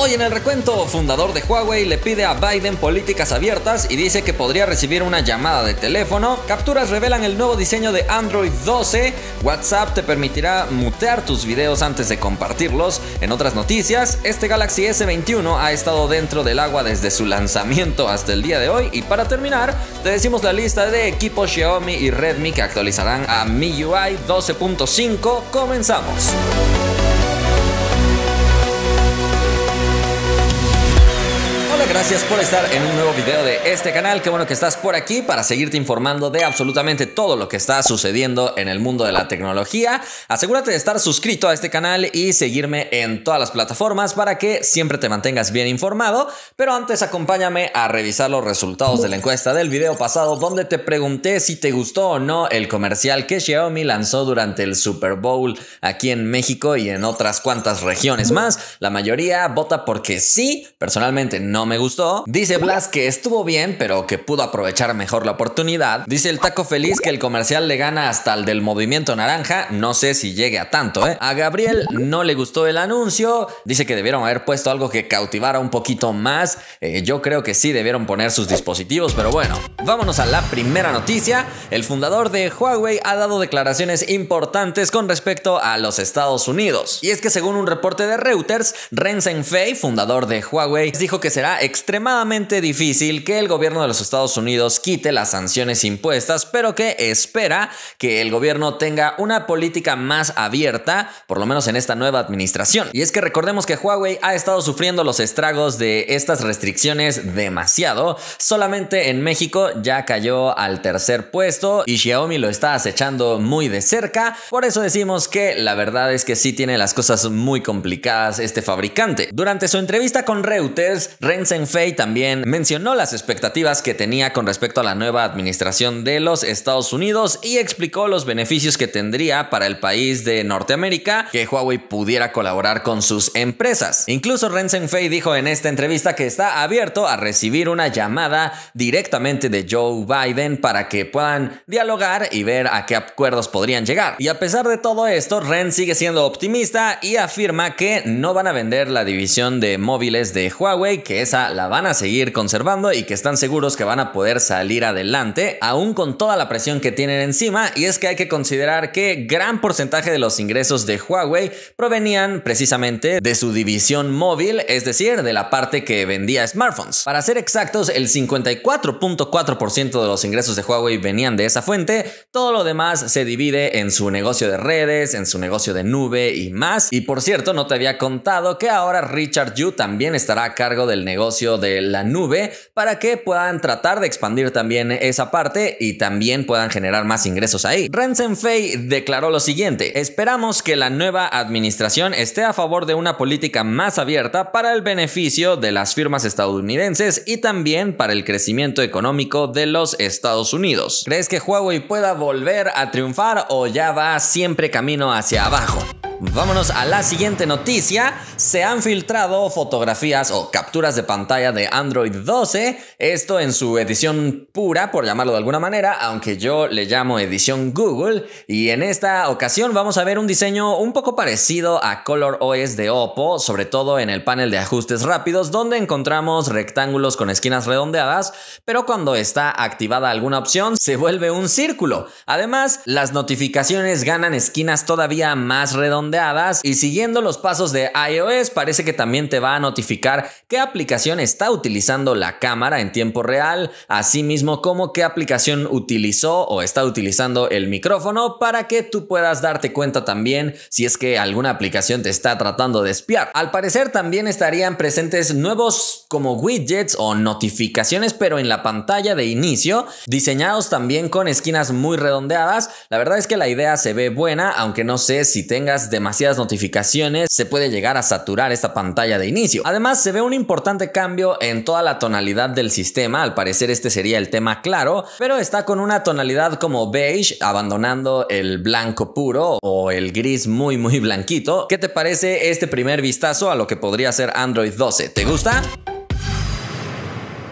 Hoy en el recuento, fundador de Huawei le pide a Biden políticas abiertas y dice que podría recibir una llamada de teléfono. Capturas revelan el nuevo diseño de Android 12. WhatsApp te permitirá mutear tus videos antes de compartirlos. En otras noticias, este Galaxy S21 ha estado dentro del agua desde su lanzamiento hasta el día de hoy. Y para terminar, te decimos la lista de equipos Xiaomi y Redmi que actualizarán a MIUI 12.5. Comenzamos. gracias por estar en un nuevo video de este canal. Qué bueno que estás por aquí para seguirte informando de absolutamente todo lo que está sucediendo en el mundo de la tecnología. Asegúrate de estar suscrito a este canal y seguirme en todas las plataformas para que siempre te mantengas bien informado. Pero antes acompáñame a revisar los resultados de la encuesta del video pasado donde te pregunté si te gustó o no el comercial que Xiaomi lanzó durante el Super Bowl aquí en México y en otras cuantas regiones más. La mayoría vota porque sí, personalmente no me gustó. Dice Blas que estuvo bien, pero que pudo aprovechar mejor la oportunidad. Dice el taco feliz que el comercial le gana hasta el del movimiento naranja. No sé si llegue a tanto, ¿eh? A Gabriel no le gustó el anuncio. Dice que debieron haber puesto algo que cautivara un poquito más. Eh, yo creo que sí debieron poner sus dispositivos, pero bueno. Vámonos a la primera noticia. El fundador de Huawei ha dado declaraciones importantes con respecto a los Estados Unidos. Y es que según un reporte de Reuters, Ren Zhengfei, fundador de Huawei, dijo que será extremadamente difícil que el gobierno de los Estados Unidos quite las sanciones impuestas, pero que espera que el gobierno tenga una política más abierta, por lo menos en esta nueva administración. Y es que recordemos que Huawei ha estado sufriendo los estragos de estas restricciones demasiado. Solamente en México ya cayó al tercer puesto y Xiaomi lo está acechando muy de cerca. Por eso decimos que la verdad es que sí tiene las cosas muy complicadas este fabricante. Durante su entrevista con Reuters, Ren Chen también mencionó las expectativas que tenía con respecto a la nueva administración de los Estados Unidos y explicó los beneficios que tendría para el país de Norteamérica que Huawei pudiera colaborar con sus empresas. Incluso Ren Senfei dijo en esta entrevista que está abierto a recibir una llamada directamente de Joe Biden para que puedan dialogar y ver a qué acuerdos podrían llegar. Y a pesar de todo esto, Ren sigue siendo optimista y afirma que no van a vender la división de móviles de Huawei, que esa la van a seguir conservando y que están seguros que van a poder salir adelante, aún con toda la presión que tienen encima. Y es que hay que considerar que gran porcentaje de los ingresos de Huawei provenían precisamente de su división móvil, es decir, de la parte que vendía smartphones. Para ser exactos, el 54.4% de los ingresos de Huawei venían de esa fuente, todo lo demás se divide en su negocio de redes, en su negocio de nube y más. Y por cierto, no te había contado que ahora Richard Yu también estará a cargo del negocio de la nube para que puedan tratar de expandir también esa parte y también puedan generar más ingresos ahí. Fay declaró lo siguiente, esperamos que la nueva administración esté a favor de una política más abierta para el beneficio de las firmas estadounidenses y también para el crecimiento económico de los Estados Unidos. ¿Crees que Huawei pueda volver a triunfar o ya va siempre camino hacia abajo? Vámonos a la siguiente noticia. Se han filtrado fotografías o capturas de pantalla de Android 12, esto en su edición pura, por llamarlo de alguna manera, aunque yo le llamo edición Google. Y en esta ocasión vamos a ver un diseño un poco parecido a Color OS de Oppo, sobre todo en el panel de ajustes rápidos, donde encontramos rectángulos con esquinas redondeadas, pero cuando está activada alguna opción se vuelve un círculo. Además, las notificaciones ganan esquinas todavía más redondeadas redondeadas y siguiendo los pasos de iOS parece que también te va a notificar qué aplicación está utilizando la cámara en tiempo real, así mismo como qué aplicación utilizó o está utilizando el micrófono para que tú puedas darte cuenta también si es que alguna aplicación te está tratando de espiar. Al parecer también estarían presentes nuevos como widgets o notificaciones pero en la pantalla de inicio, diseñados también con esquinas muy redondeadas. La verdad es que la idea se ve buena, aunque no sé si tengas de demasiadas notificaciones, se puede llegar a saturar esta pantalla de inicio. Además, se ve un importante cambio en toda la tonalidad del sistema, al parecer este sería el tema claro, pero está con una tonalidad como beige, abandonando el blanco puro o el gris muy muy blanquito. ¿Qué te parece este primer vistazo a lo que podría ser Android 12? ¿Te gusta?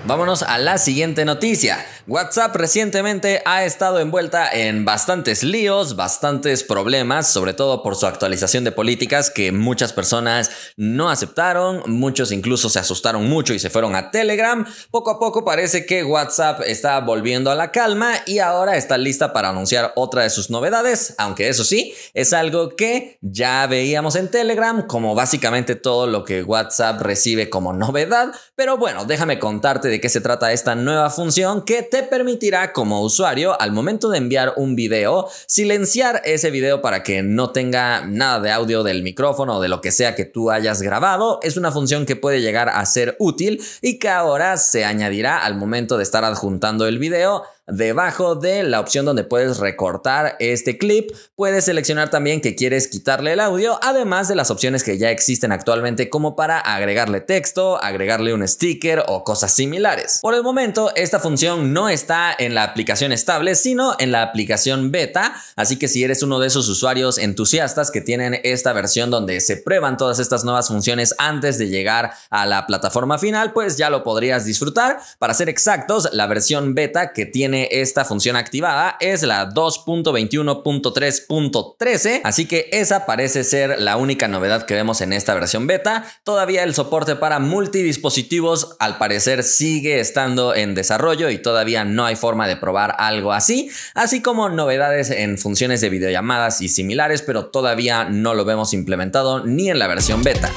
Vámonos a la siguiente noticia. WhatsApp recientemente ha estado envuelta en bastantes líos, bastantes problemas, sobre todo por su actualización de políticas que muchas personas no aceptaron, muchos incluso se asustaron mucho y se fueron a Telegram. Poco a poco parece que WhatsApp está volviendo a la calma y ahora está lista para anunciar otra de sus novedades, aunque eso sí, es algo que ya veíamos en Telegram como básicamente todo lo que WhatsApp recibe como novedad, pero bueno, déjame contarte de de qué se trata esta nueva función que te permitirá como usuario al momento de enviar un video silenciar ese video para que no tenga nada de audio del micrófono o de lo que sea que tú hayas grabado. Es una función que puede llegar a ser útil y que ahora se añadirá al momento de estar adjuntando el video Debajo de la opción donde puedes recortar este clip, puedes seleccionar también que quieres quitarle el audio, además de las opciones que ya existen actualmente como para agregarle texto, agregarle un sticker o cosas similares. Por el momento, esta función no está en la aplicación estable, sino en la aplicación beta, así que si eres uno de esos usuarios entusiastas que tienen esta versión donde se prueban todas estas nuevas funciones antes de llegar a la plataforma final, pues ya lo podrías disfrutar. Para ser exactos, la versión beta que tiene esta función activada es la 2.21.3.13, así que esa parece ser la única novedad que vemos en esta versión beta. Todavía el soporte para multidispositivos al parecer sigue estando en desarrollo y todavía no hay forma de probar algo así, así como novedades en funciones de videollamadas y similares, pero todavía no lo vemos implementado ni en la versión beta.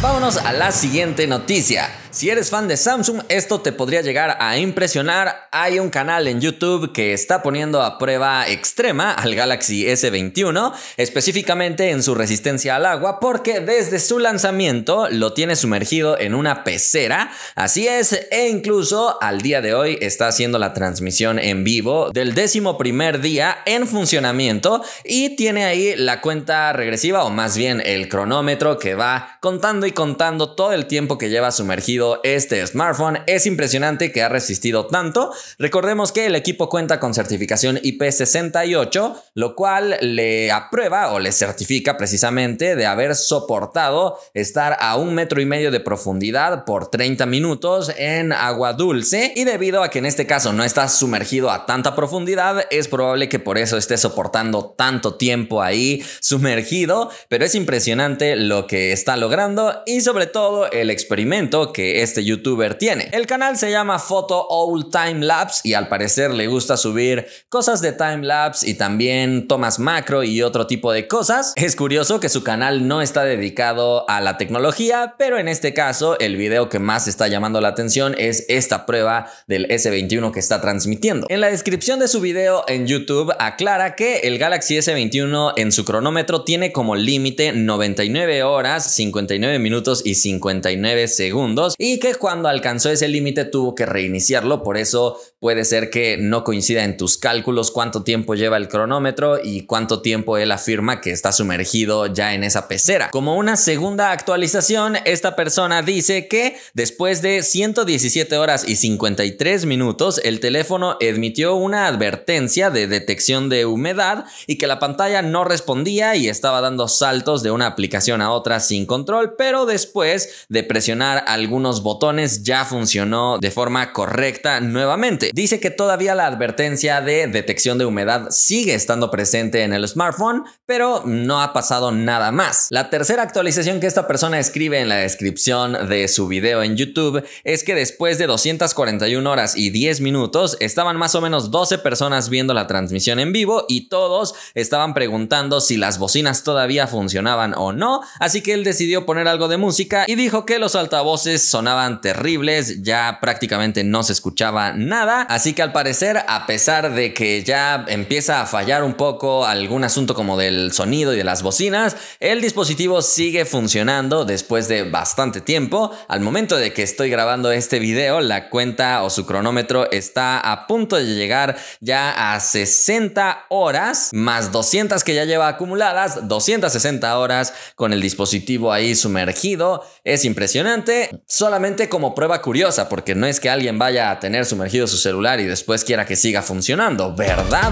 Vámonos a la siguiente noticia. Si eres fan de Samsung, esto te podría llegar a impresionar. Hay un canal en YouTube que está poniendo a prueba extrema al Galaxy S21, específicamente en su resistencia al agua, porque desde su lanzamiento lo tiene sumergido en una pecera. Así es, e incluso al día de hoy está haciendo la transmisión en vivo del décimo primer día en funcionamiento y tiene ahí la cuenta regresiva o más bien el cronómetro que va contando y contando todo el tiempo que lleva sumergido este smartphone. Es impresionante que ha resistido tanto. Recordemos que el equipo cuenta con certificación IP68, lo cual le aprueba o le certifica precisamente de haber soportado estar a un metro y medio de profundidad por 30 minutos en agua dulce y debido a que en este caso no está sumergido a tanta profundidad, es probable que por eso esté soportando tanto tiempo ahí sumergido, pero es impresionante lo que está logrando y sobre todo el experimento que este youtuber tiene. El canal se llama Photo Old Time Lapse y al parecer le gusta subir cosas de time lapse y también tomas macro y otro tipo de cosas. Es curioso que su canal no está dedicado a la tecnología, pero en este caso el video que más está llamando la atención es esta prueba del S21 que está transmitiendo. En la descripción de su video en YouTube aclara que el Galaxy S21 en su cronómetro tiene como límite 99 horas, 59 minutos y 59 segundos y que cuando alcanzó ese límite tuvo que reiniciarlo, por eso puede ser que no coincida en tus cálculos cuánto tiempo lleva el cronómetro y cuánto tiempo él afirma que está sumergido ya en esa pecera. Como una segunda actualización, esta persona dice que después de 117 horas y 53 minutos, el teléfono admitió una advertencia de detección de humedad y que la pantalla no respondía y estaba dando saltos de una aplicación a otra sin control, pero después de presionar algunos botones ya funcionó de forma correcta nuevamente. Dice que todavía la advertencia de detección de humedad sigue estando presente en el smartphone, pero no ha pasado nada más. La tercera actualización que esta persona escribe en la descripción de su video en YouTube es que después de 241 horas y 10 minutos estaban más o menos 12 personas viendo la transmisión en vivo y todos estaban preguntando si las bocinas todavía funcionaban o no, así que él decidió poner algo de música y dijo que los altavoces son sonaban terribles, ya prácticamente no se escuchaba nada, así que al parecer, a pesar de que ya empieza a fallar un poco algún asunto como del sonido y de las bocinas, el dispositivo sigue funcionando después de bastante tiempo. Al momento de que estoy grabando este video, la cuenta o su cronómetro está a punto de llegar ya a 60 horas, más 200 que ya lleva acumuladas, 260 horas con el dispositivo ahí sumergido. Es impresionante solamente como prueba curiosa, porque no es que alguien vaya a tener sumergido su celular y después quiera que siga funcionando, ¿verdad?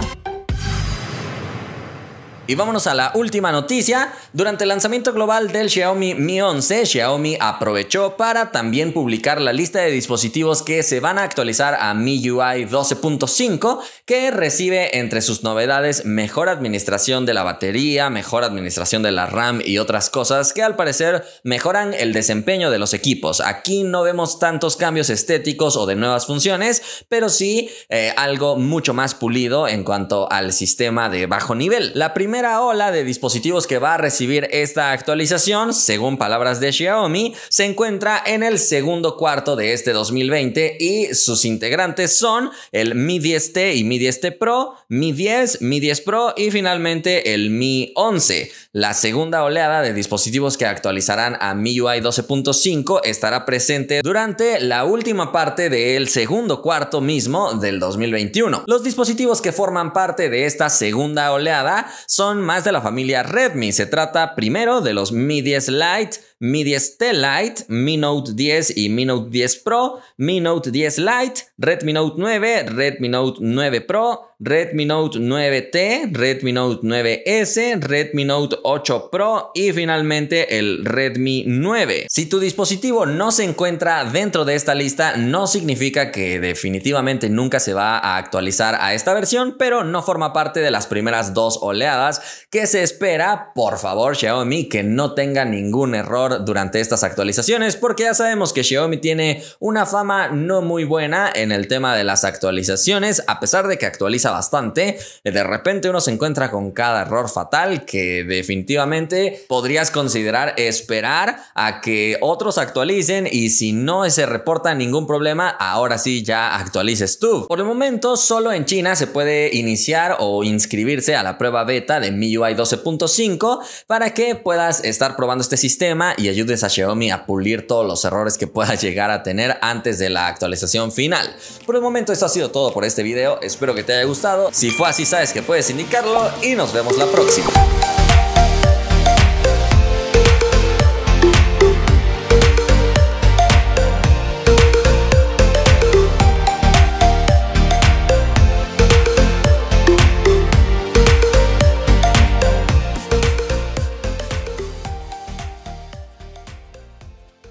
Y vámonos a la última noticia. Durante el lanzamiento global del Xiaomi Mi 11, Xiaomi aprovechó para también publicar la lista de dispositivos que se van a actualizar a MIUI 12.5, que recibe entre sus novedades mejor administración de la batería, mejor administración de la RAM y otras cosas que al parecer mejoran el desempeño de los equipos. Aquí no vemos tantos cambios estéticos o de nuevas funciones, pero sí eh, algo mucho más pulido en cuanto al sistema de bajo nivel. La primera ola de dispositivos que va a recibir esta actualización, según palabras de Xiaomi, se encuentra en el segundo cuarto de este 2020 y sus integrantes son el Mi 10T y Mi 10T Pro, Mi 10, Mi 10 Pro y finalmente el Mi 11. La segunda oleada de dispositivos que actualizarán a MIUI 12.5 estará presente durante la última parte del segundo cuarto mismo del 2021. Los dispositivos que forman parte de esta segunda oleada son más de la familia Redmi. Se trata primero de los Mi 10 Lite, Mi 10T Lite, Mi Note 10 y Mi Note 10 Pro, Mi Note 10 Lite, Redmi Note 9, Redmi Note 9 Pro, Redmi Note 9T, Redmi Note 9S, Redmi Note 8 Pro y finalmente el Redmi 9. Si tu dispositivo no se encuentra dentro de esta lista, no significa que definitivamente nunca se va a actualizar a esta versión, pero no forma parte de las primeras dos oleadas que se espera, por favor Xiaomi, que no tenga ningún error durante estas actualizaciones, porque ya sabemos que Xiaomi tiene una fama no muy buena en el tema de las actualizaciones, a pesar de que actualiza bastante, eh, de repente uno se encuentra con cada error fatal que definitivamente podrías considerar esperar a que otros actualicen y si no se reporta ningún problema, ahora sí ya actualices tú. Por el momento, solo en China se puede iniciar o inscribirse a la prueba beta de MIUI 12.5 para que puedas estar probando este sistema y ayudes a Xiaomi a pulir todos los errores que puedas llegar a tener antes de la actualización final. Por el momento, esto ha sido todo por este video. Espero que te haya gustado si fue así, sabes que puedes indicarlo y nos vemos la próxima.